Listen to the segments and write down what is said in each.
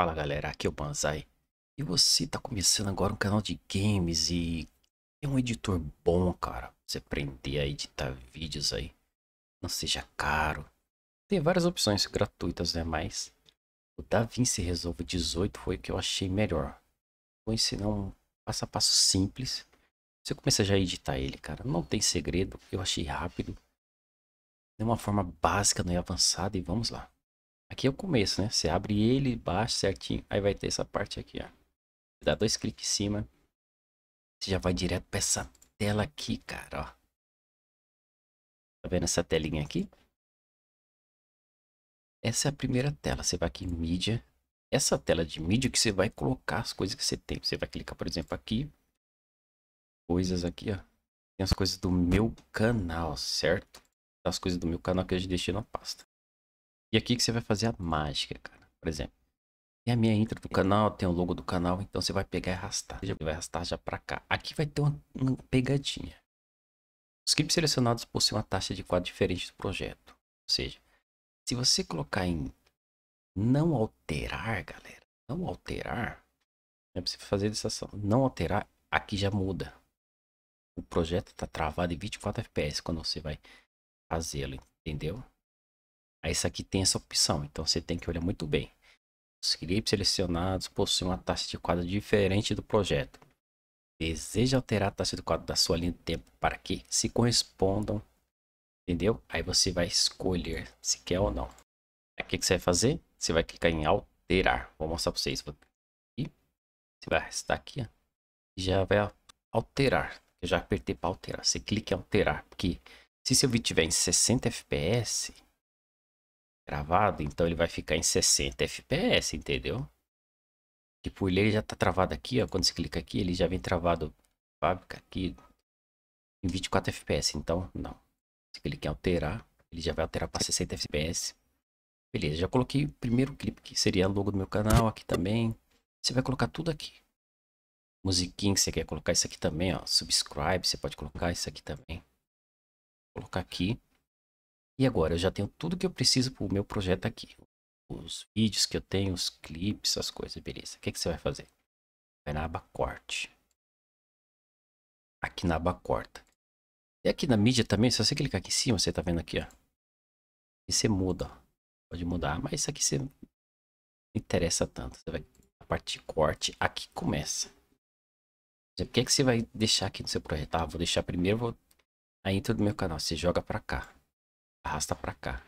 Fala galera, aqui é o Banzai e você tá começando agora um canal de games e é um editor bom, cara. Você aprender a editar vídeos aí, não seja caro. Tem várias opções gratuitas, né? Mas o DaVinci Resolve 18 foi o que eu achei melhor. Vou ensinar um passo a passo simples. Você começa já a editar ele, cara. Não tem segredo, eu achei rápido. De uma forma básica, não é avançada e vamos lá. Aqui é o começo, né? Você abre ele, baixa certinho, aí vai ter essa parte aqui, ó. Você dá dois cliques em cima. Você já vai direto para essa tela aqui, cara, ó. Tá vendo essa telinha aqui? Essa é a primeira tela. Você vai aqui em mídia. Essa tela de mídia é que você vai colocar as coisas que você tem. Você vai clicar, por exemplo, aqui. Coisas aqui, ó. Tem as coisas do meu canal, certo? As coisas do meu canal que eu já deixei na pasta. E aqui que você vai fazer a mágica, cara. Por exemplo, tem a minha intro do canal, tem o logo do canal, então você vai pegar e arrastar. Você vai arrastar já para cá. Aqui vai ter uma, uma pegadinha. Os clipes selecionados possuem uma taxa de quadro diferente do projeto. Ou seja, se você colocar em não alterar, galera, não alterar, é preciso fazer essa ação. Não alterar, aqui já muda. O projeto está travado em 24 fps quando você vai fazê-lo, entendeu? Aí isso aqui tem essa opção, então você tem que olhar muito bem. Os clipes selecionados possuem uma taxa de quadro diferente do projeto. Deseja alterar a taxa de quadro da sua linha de tempo para que se correspondam, entendeu? Aí você vai escolher se quer ou não. Aí o que, você vai fazer? Você vai clicar em alterar. Vou mostrar para vocês. Aqui. Você vai estar aqui, ó. já vai alterar. Eu já apertei para alterar. Você clica em alterar, porque se seu vídeo estiver em 60 fps, travado, então ele vai ficar em 60 FPS, entendeu? Tipo, ele já tá travado aqui, ó. Quando você clica aqui, ele já vem travado fábrica aqui em 24 FPS. Então, não. Se clicar em alterar, ele já vai alterar para 60 FPS. Beleza, já coloquei o primeiro clipe, que seria logo do meu canal aqui também. Você vai colocar tudo aqui. Musiquinha que você quer colocar isso aqui também, ó. Subscribe, você pode colocar isso aqui também. Vou colocar aqui. E agora eu já tenho tudo que eu preciso para o meu projeto aqui. Os vídeos que eu tenho, os clipes, as coisas, beleza. O que, que você vai fazer? Vai na aba corte. Aqui na aba corta. E aqui na mídia também, se você clicar aqui em cima, você tá vendo aqui, ó. E você muda, ó. Pode mudar, mas isso aqui você não interessa tanto. Você vai a parte de corte, aqui começa. O que que você vai deixar aqui no seu projeto? Ah, vou deixar primeiro vou... a intro do meu canal. Você joga pra cá arrasta pra cá.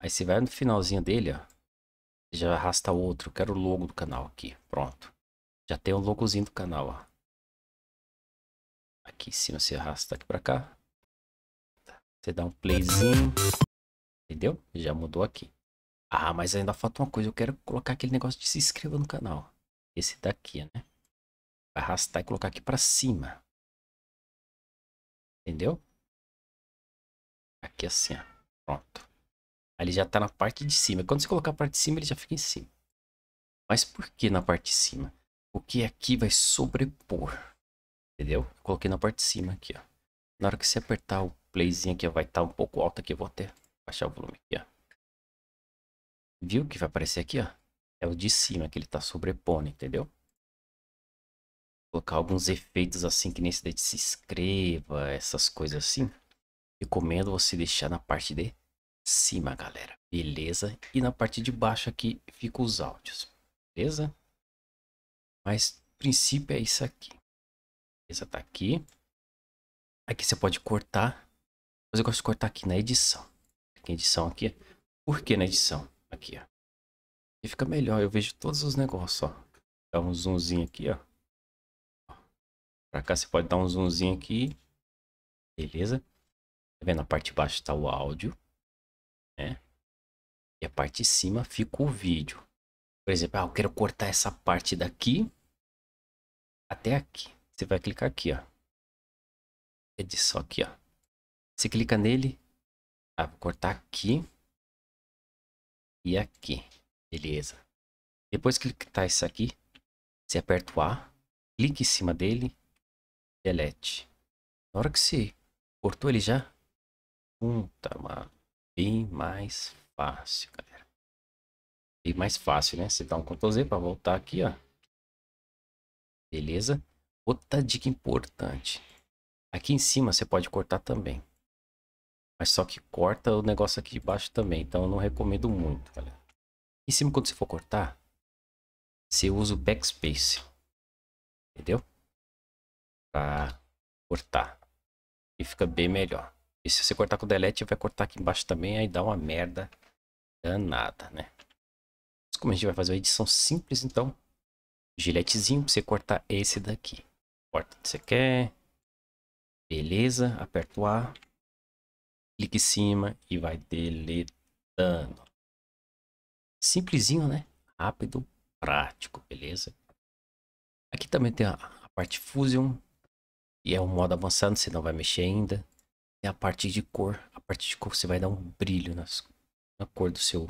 Aí você vai no finalzinho dele, ó. Já arrasta outro. Quero o logo do canal aqui. Pronto. Já tem o um logozinho do canal, ó. Aqui em cima você arrasta aqui pra cá. Tá, você dá um playzinho. Entendeu? Já mudou aqui. Ah, mas ainda falta uma coisa. Eu quero colocar aquele negócio de se inscreva no canal. Esse daqui, né? Arrastar e colocar aqui pra cima. Entendeu? Aqui assim, ó. Pronto. Aí ele já tá na parte de cima. Quando você colocar a parte de cima, ele já fica em cima. Mas por que na parte de cima? Porque aqui vai sobrepor. Entendeu? Eu coloquei na parte de cima aqui, ó. Na hora que você apertar o playzinho aqui, vai estar tá um pouco alto aqui. Eu vou até baixar o volume aqui, ó. Viu que vai aparecer aqui, ó? É o de cima que ele tá sobrepondo, entendeu? Vou colocar alguns efeitos assim, que nem esse daí de se inscreva, essas coisas assim. Recomendo você deixar na parte de cima, galera. Beleza? E na parte de baixo aqui ficam os áudios. Beleza? Mas princípio é isso aqui. Beleza? Tá aqui. Aqui você pode cortar. Mas eu gosto de cortar aqui na edição. Aqui edição aqui. É- Por que na edição? Aqui, ó. E fica melhor. Eu vejo todos os negócios, ó. Dá um zoomzinho aqui, ó. Pra cá você pode dar um zoomzinho aqui. Beleza? Tá vendo? A parte de baixo está o áudio, né? E a parte de cima fica o vídeo. Por exemplo, ah, eu quero cortar essa parte daqui até aqui. Você vai clicar aqui, ó. É aqui, ó. Você clica nele. Ah, vou cortar aqui. E aqui. Beleza. Depois que clicar isso aqui, você aperta o A, clica em cima dele, delete. Na hora que você cortou ele já, Puta, mano. Bem mais fácil, galera. Bem mais fácil, né? Você dá um Ctrl Z pra voltar aqui, ó. Beleza? Outra dica importante. Aqui em cima você pode cortar também. Mas só que corta o negócio aqui de baixo também. Então eu não recomendo muito, galera. Em cima, quando você for cortar, você usa o backspace. Entendeu? Pra cortar. E fica bem melhor. E se você cortar com o delete, vai cortar aqui embaixo também, aí dá uma merda danada, né? Mas como a gente vai fazer uma edição simples, então, giletezinho para você cortar esse daqui. Corta o que você quer. Beleza, aperta o A. Clique em cima e vai deletando. Simplesinho, né? Rápido, prático, beleza? Aqui também tem a, a parte Fusion. E é um modo avançado, você não vai mexer ainda é a parte de cor. A parte de cor você vai dar um brilho nas, na cor do seu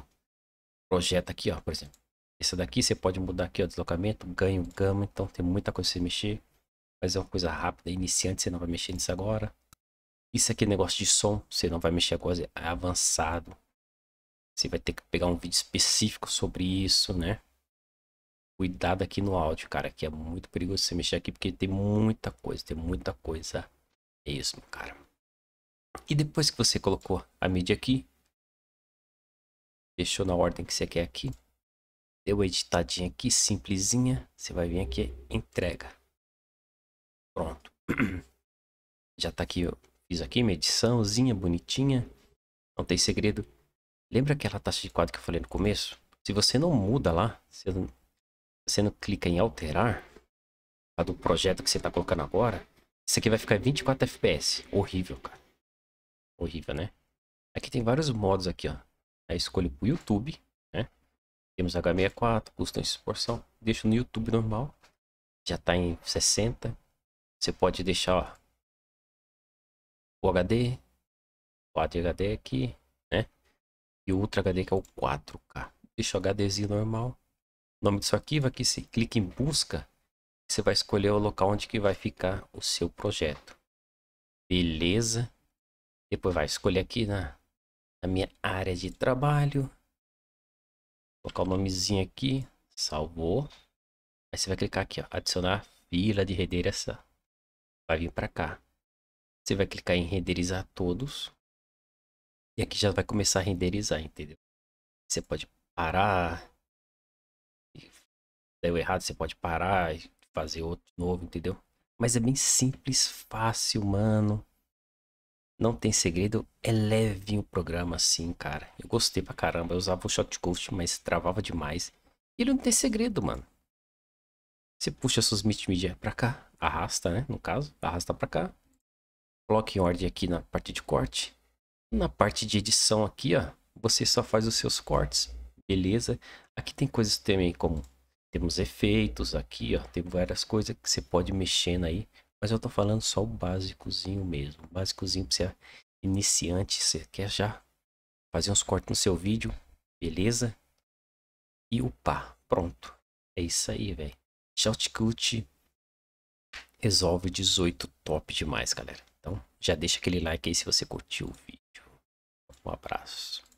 projeto aqui, ó, por exemplo. Essa daqui você pode mudar aqui, ó, deslocamento, ganho, gama, então tem muita coisa pra você mexer. Mas é uma coisa rápida, iniciante, você não vai mexer nisso agora. Isso aqui é negócio de som, você não vai mexer agora, é avançado. Você vai ter que pegar um vídeo específico sobre isso, né? Cuidado aqui no áudio, cara, que é muito perigoso você mexer aqui, porque tem muita coisa, tem muita coisa mesmo, cara. E depois que você colocou a mídia aqui, deixou na ordem que você quer aqui, deu editadinha aqui, simplesinha, você vai vir aqui, entrega. Pronto. Já tá aqui, eu fiz aqui minha ediçãozinha bonitinha, não tem segredo. Lembra aquela taxa de quadro que eu falei no começo? Se você não muda lá, se você não clica em alterar, a do projeto que você está colocando agora, isso aqui vai ficar 24 FPS. Horrível, cara horrível, né? Aqui tem vários modos aqui, ó. Aí escolhe o YouTube, né? Temos H64, custom exporção. Deixo no YouTube normal. Já tá em 60. Você pode deixar, ó, o HD, 4 HD aqui, né? E o Ultra HD que é o 4K. Deixa o HDzinho normal. O nome disso arquivo aqui, você clica em busca, você vai escolher o local onde que vai ficar o seu projeto. Beleza? Depois vai escolher aqui na, na minha área de trabalho. colocar o nomezinho aqui. Salvou. Aí você vai clicar aqui, ó, adicionar fila de renderização. Vai vir para cá. Você vai clicar em renderizar todos. E aqui já vai começar a renderizar, entendeu? Você pode parar. Deu errado, você pode parar e fazer outro novo, entendeu? Mas é bem simples, fácil, mano. Não tem segredo, é leve o programa assim, cara. Eu gostei pra caramba. Eu usava o Shotghost, mas travava demais. E ele não tem segredo, mano. Você puxa suas multimídia pra cá, arrasta, né? No caso, arrasta pra cá. Coloque em ordem aqui na parte de corte. Na parte de edição aqui, ó, você só faz os seus cortes, beleza? Aqui tem coisas também como temos efeitos aqui, ó, tem várias coisas que você pode mexendo aí mas eu tô falando só o básicozinho mesmo. O básicozinho pra você iniciante, você quer já fazer uns cortes no seu vídeo, beleza? E upar, pronto. É isso aí, velho. Shortcut resolve 18 top demais, galera. Então já deixa aquele like aí se você curtiu o vídeo. Um abraço.